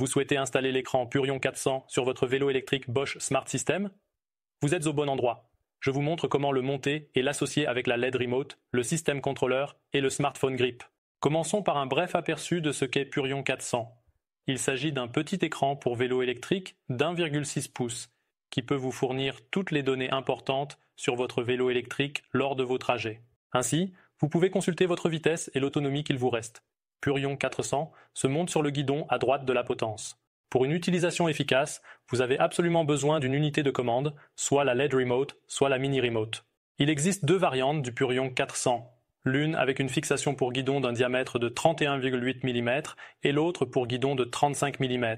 Vous souhaitez installer l'écran Purion 400 sur votre vélo électrique Bosch Smart System Vous êtes au bon endroit. Je vous montre comment le monter et l'associer avec la LED Remote, le système contrôleur et le smartphone grip. Commençons par un bref aperçu de ce qu'est Purion 400. Il s'agit d'un petit écran pour vélo électrique d'1,6 pouces qui peut vous fournir toutes les données importantes sur votre vélo électrique lors de vos trajets. Ainsi, vous pouvez consulter votre vitesse et l'autonomie qu'il vous reste. Purion 400, se monte sur le guidon à droite de la potence. Pour une utilisation efficace, vous avez absolument besoin d'une unité de commande, soit la LED Remote, soit la Mini Remote. Il existe deux variantes du Purion 400, l'une avec une fixation pour guidon d'un diamètre de 31,8 mm et l'autre pour guidon de 35 mm.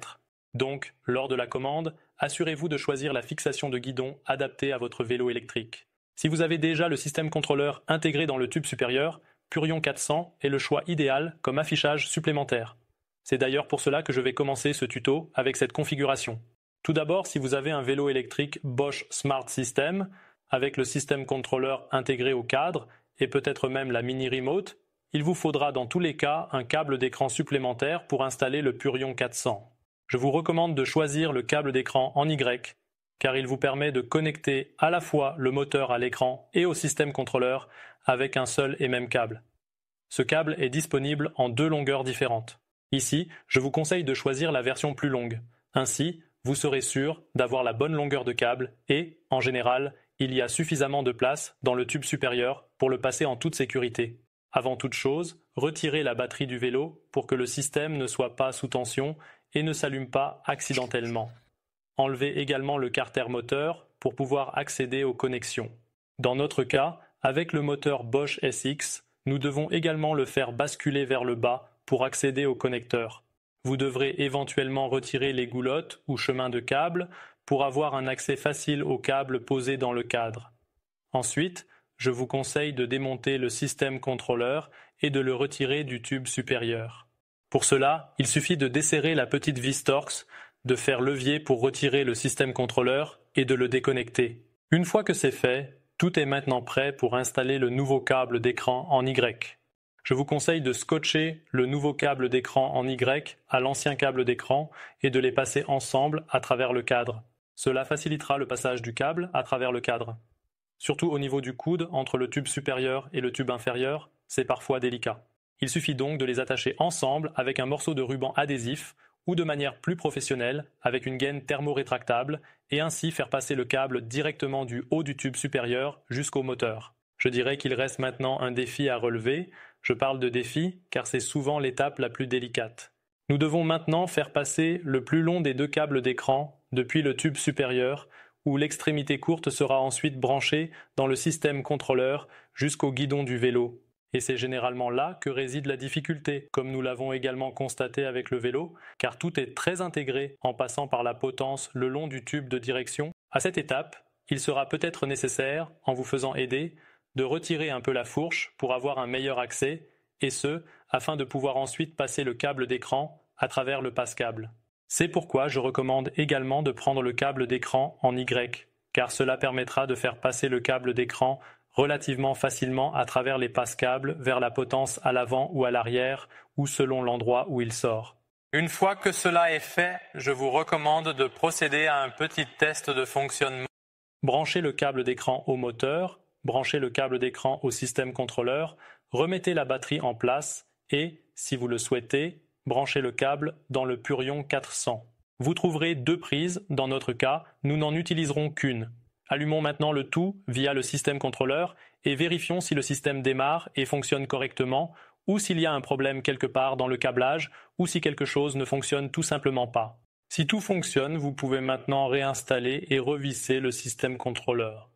Donc, lors de la commande, assurez-vous de choisir la fixation de guidon adaptée à votre vélo électrique. Si vous avez déjà le système contrôleur intégré dans le tube supérieur, Purion 400 est le choix idéal comme affichage supplémentaire. C'est d'ailleurs pour cela que je vais commencer ce tuto avec cette configuration. Tout d'abord, si vous avez un vélo électrique Bosch Smart System, avec le système contrôleur intégré au cadre et peut-être même la mini remote, il vous faudra dans tous les cas un câble d'écran supplémentaire pour installer le Purion 400. Je vous recommande de choisir le câble d'écran en Y car il vous permet de connecter à la fois le moteur à l'écran et au système contrôleur avec un seul et même câble. Ce câble est disponible en deux longueurs différentes. Ici, je vous conseille de choisir la version plus longue. Ainsi, vous serez sûr d'avoir la bonne longueur de câble et, en général, il y a suffisamment de place dans le tube supérieur pour le passer en toute sécurité. Avant toute chose, retirez la batterie du vélo pour que le système ne soit pas sous tension et ne s'allume pas accidentellement enlever également le carter moteur pour pouvoir accéder aux connexions. Dans notre cas, avec le moteur Bosch SX, nous devons également le faire basculer vers le bas pour accéder au connecteur. Vous devrez éventuellement retirer les goulottes ou chemins de câble pour avoir un accès facile aux câbles posés dans le cadre. Ensuite, je vous conseille de démonter le système contrôleur et de le retirer du tube supérieur. Pour cela, il suffit de desserrer la petite vis Torx de faire levier pour retirer le système contrôleur et de le déconnecter. Une fois que c'est fait, tout est maintenant prêt pour installer le nouveau câble d'écran en Y. Je vous conseille de scotcher le nouveau câble d'écran en Y à l'ancien câble d'écran et de les passer ensemble à travers le cadre. Cela facilitera le passage du câble à travers le cadre. Surtout au niveau du coude, entre le tube supérieur et le tube inférieur, c'est parfois délicat. Il suffit donc de les attacher ensemble avec un morceau de ruban adhésif ou de manière plus professionnelle avec une gaine thermorétractable et ainsi faire passer le câble directement du haut du tube supérieur jusqu'au moteur. Je dirais qu'il reste maintenant un défi à relever. Je parle de défi car c'est souvent l'étape la plus délicate. Nous devons maintenant faire passer le plus long des deux câbles d'écran depuis le tube supérieur où l'extrémité courte sera ensuite branchée dans le système contrôleur jusqu'au guidon du vélo et c'est généralement là que réside la difficulté, comme nous l'avons également constaté avec le vélo, car tout est très intégré en passant par la potence le long du tube de direction. À cette étape, il sera peut-être nécessaire, en vous faisant aider, de retirer un peu la fourche pour avoir un meilleur accès, et ce, afin de pouvoir ensuite passer le câble d'écran à travers le passe-câble. C'est pourquoi je recommande également de prendre le câble d'écran en Y, car cela permettra de faire passer le câble d'écran relativement facilement à travers les passes câbles vers la potence à l'avant ou à l'arrière ou selon l'endroit où il sort. Une fois que cela est fait, je vous recommande de procéder à un petit test de fonctionnement. Branchez le câble d'écran au moteur, branchez le câble d'écran au système contrôleur, remettez la batterie en place et, si vous le souhaitez, branchez le câble dans le Purion 400. Vous trouverez deux prises, dans notre cas, nous n'en utiliserons qu'une, Allumons maintenant le tout via le système contrôleur et vérifions si le système démarre et fonctionne correctement ou s'il y a un problème quelque part dans le câblage ou si quelque chose ne fonctionne tout simplement pas. Si tout fonctionne, vous pouvez maintenant réinstaller et revisser le système contrôleur.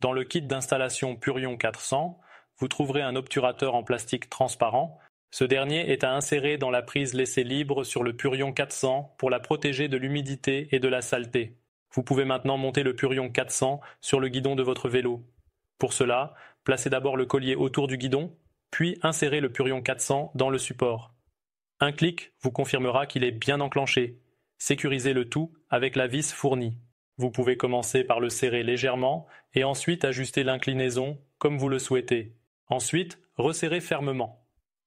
Dans le kit d'installation Purion 400, vous trouverez un obturateur en plastique transparent. Ce dernier est à insérer dans la prise laissée libre sur le Purion 400 pour la protéger de l'humidité et de la saleté. Vous pouvez maintenant monter le Purion 400 sur le guidon de votre vélo. Pour cela, placez d'abord le collier autour du guidon, puis insérez le Purion 400 dans le support. Un clic vous confirmera qu'il est bien enclenché. Sécurisez le tout avec la vis fournie. Vous pouvez commencer par le serrer légèrement et ensuite ajuster l'inclinaison comme vous le souhaitez. Ensuite, resserrez fermement.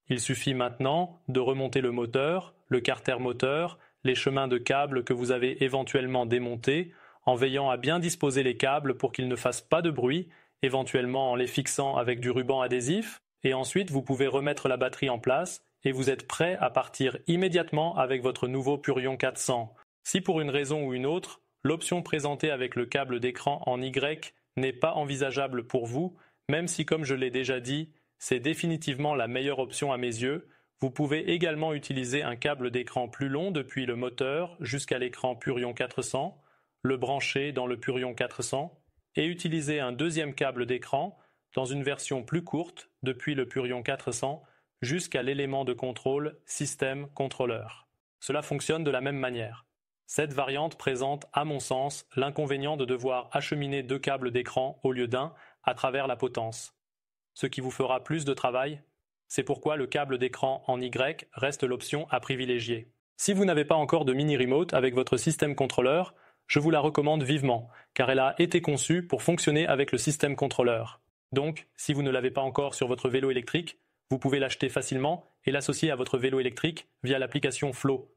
Il suffit maintenant de remonter le moteur, le carter moteur, les chemins de câbles que vous avez éventuellement démontés, en veillant à bien disposer les câbles pour qu'ils ne fassent pas de bruit, éventuellement en les fixant avec du ruban adhésif, et ensuite vous pouvez remettre la batterie en place et vous êtes prêt à partir immédiatement avec votre nouveau Purion 400. Si pour une raison ou une autre, l'option présentée avec le câble d'écran en Y n'est pas envisageable pour vous, même si comme je l'ai déjà dit, c'est définitivement la meilleure option à mes yeux, vous pouvez également utiliser un câble d'écran plus long depuis le moteur jusqu'à l'écran Purion 400, le brancher dans le Purion 400 et utiliser un deuxième câble d'écran dans une version plus courte depuis le Purion 400 jusqu'à l'élément de contrôle système contrôleur. Cela fonctionne de la même manière. Cette variante présente, à mon sens, l'inconvénient de devoir acheminer deux câbles d'écran au lieu d'un à travers la potence, ce qui vous fera plus de travail c'est pourquoi le câble d'écran en Y reste l'option à privilégier. Si vous n'avez pas encore de mini remote avec votre système contrôleur, je vous la recommande vivement, car elle a été conçue pour fonctionner avec le système contrôleur. Donc, si vous ne l'avez pas encore sur votre vélo électrique, vous pouvez l'acheter facilement et l'associer à votre vélo électrique via l'application Flow.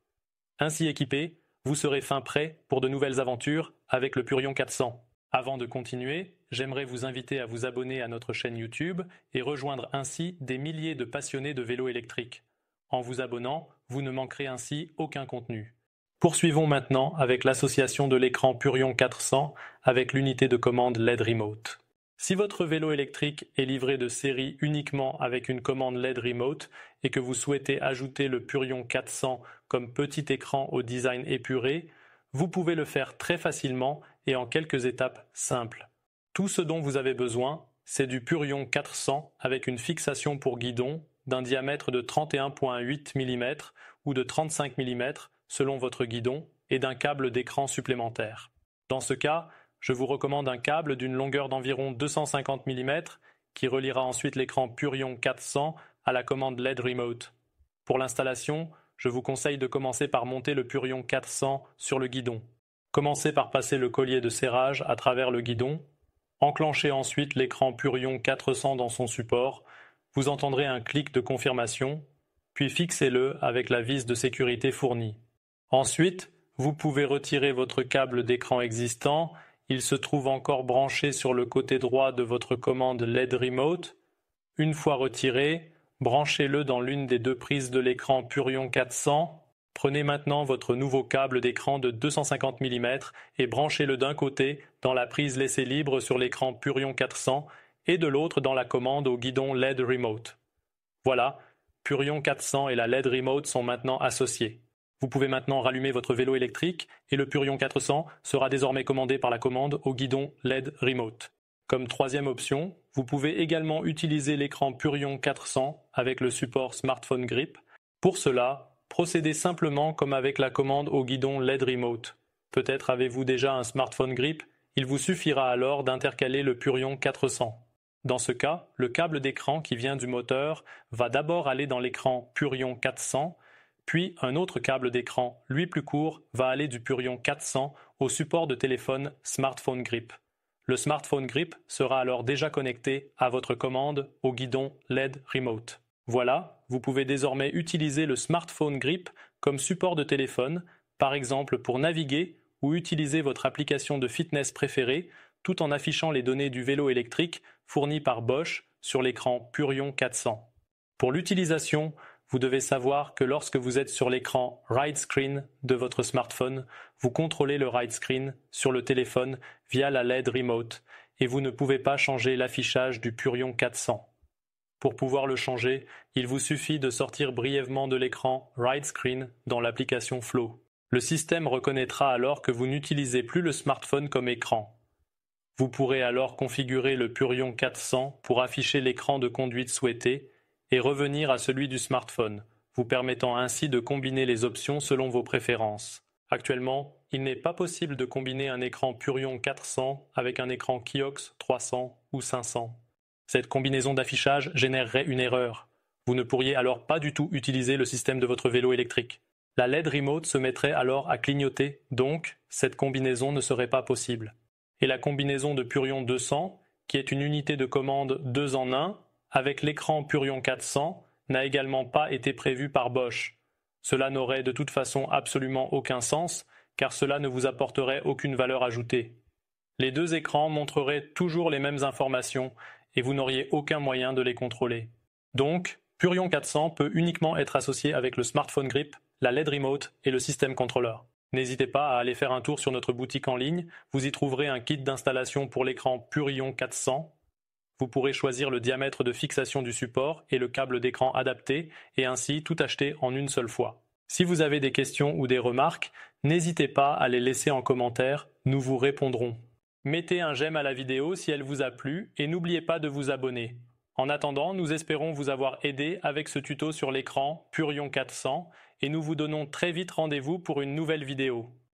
Ainsi équipé, vous serez fin prêt pour de nouvelles aventures avec le Purion 400. Avant de continuer, j'aimerais vous inviter à vous abonner à notre chaîne YouTube et rejoindre ainsi des milliers de passionnés de vélo électrique. En vous abonnant, vous ne manquerez ainsi aucun contenu. Poursuivons maintenant avec l'association de l'écran Purion 400 avec l'unité de commande LED Remote. Si votre vélo électrique est livré de série uniquement avec une commande LED Remote et que vous souhaitez ajouter le Purion 400 comme petit écran au design épuré, vous pouvez le faire très facilement et en quelques étapes simples. Tout ce dont vous avez besoin, c'est du Purion 400 avec une fixation pour guidon d'un diamètre de 31.8 mm ou de 35 mm selon votre guidon et d'un câble d'écran supplémentaire. Dans ce cas, je vous recommande un câble d'une longueur d'environ 250 mm qui reliera ensuite l'écran Purion 400 à la commande LED Remote. Pour l'installation, je vous conseille de commencer par monter le Purion 400 sur le guidon. Commencez par passer le collier de serrage à travers le guidon. Enclenchez ensuite l'écran Purion 400 dans son support. Vous entendrez un clic de confirmation, puis fixez-le avec la vis de sécurité fournie. Ensuite, vous pouvez retirer votre câble d'écran existant. Il se trouve encore branché sur le côté droit de votre commande LED Remote. Une fois retiré, branchez-le dans l'une des deux prises de l'écran Purion 400 Prenez maintenant votre nouveau câble d'écran de 250 mm et branchez-le d'un côté dans la prise laissée libre sur l'écran Purion 400 et de l'autre dans la commande au guidon LED Remote. Voilà, Purion 400 et la LED Remote sont maintenant associés. Vous pouvez maintenant rallumer votre vélo électrique et le Purion 400 sera désormais commandé par la commande au guidon LED Remote. Comme troisième option, vous pouvez également utiliser l'écran Purion 400 avec le support smartphone grip. Pour cela, procédez simplement comme avec la commande au guidon LED Remote. Peut-être avez-vous déjà un smartphone grip, il vous suffira alors d'intercaler le Purion 400. Dans ce cas, le câble d'écran qui vient du moteur va d'abord aller dans l'écran Purion 400, puis un autre câble d'écran, lui plus court, va aller du Purion 400 au support de téléphone Smartphone Grip. Le Smartphone Grip sera alors déjà connecté à votre commande au guidon LED Remote. Voilà, vous pouvez désormais utiliser le smartphone grip comme support de téléphone, par exemple pour naviguer ou utiliser votre application de fitness préférée, tout en affichant les données du vélo électrique fournies par Bosch sur l'écran Purion 400. Pour l'utilisation, vous devez savoir que lorsque vous êtes sur l'écran Ride Screen de votre smartphone, vous contrôlez le Ride Screen sur le téléphone via la LED Remote et vous ne pouvez pas changer l'affichage du Purion 400. Pour pouvoir le changer, il vous suffit de sortir brièvement de l'écran Right Screen dans l'application Flow. Le système reconnaîtra alors que vous n'utilisez plus le smartphone comme écran. Vous pourrez alors configurer le Purion 400 pour afficher l'écran de conduite souhaité et revenir à celui du smartphone, vous permettant ainsi de combiner les options selon vos préférences. Actuellement, il n'est pas possible de combiner un écran Purion 400 avec un écran Kiox 300 ou 500. Cette combinaison d'affichage générerait une erreur. Vous ne pourriez alors pas du tout utiliser le système de votre vélo électrique. La LED remote se mettrait alors à clignoter, donc cette combinaison ne serait pas possible. Et la combinaison de Purion 200, qui est une unité de commande 2 en 1, avec l'écran Purion 400, n'a également pas été prévue par Bosch. Cela n'aurait de toute façon absolument aucun sens, car cela ne vous apporterait aucune valeur ajoutée. Les deux écrans montreraient toujours les mêmes informations et vous n'auriez aucun moyen de les contrôler. Donc, Purion 400 peut uniquement être associé avec le smartphone grip, la LED remote et le système contrôleur. N'hésitez pas à aller faire un tour sur notre boutique en ligne, vous y trouverez un kit d'installation pour l'écran Purion 400. Vous pourrez choisir le diamètre de fixation du support et le câble d'écran adapté et ainsi tout acheter en une seule fois. Si vous avez des questions ou des remarques, n'hésitez pas à les laisser en commentaire, nous vous répondrons. Mettez un j'aime à la vidéo si elle vous a plu et n'oubliez pas de vous abonner. En attendant, nous espérons vous avoir aidé avec ce tuto sur l'écran Purion 400 et nous vous donnons très vite rendez-vous pour une nouvelle vidéo.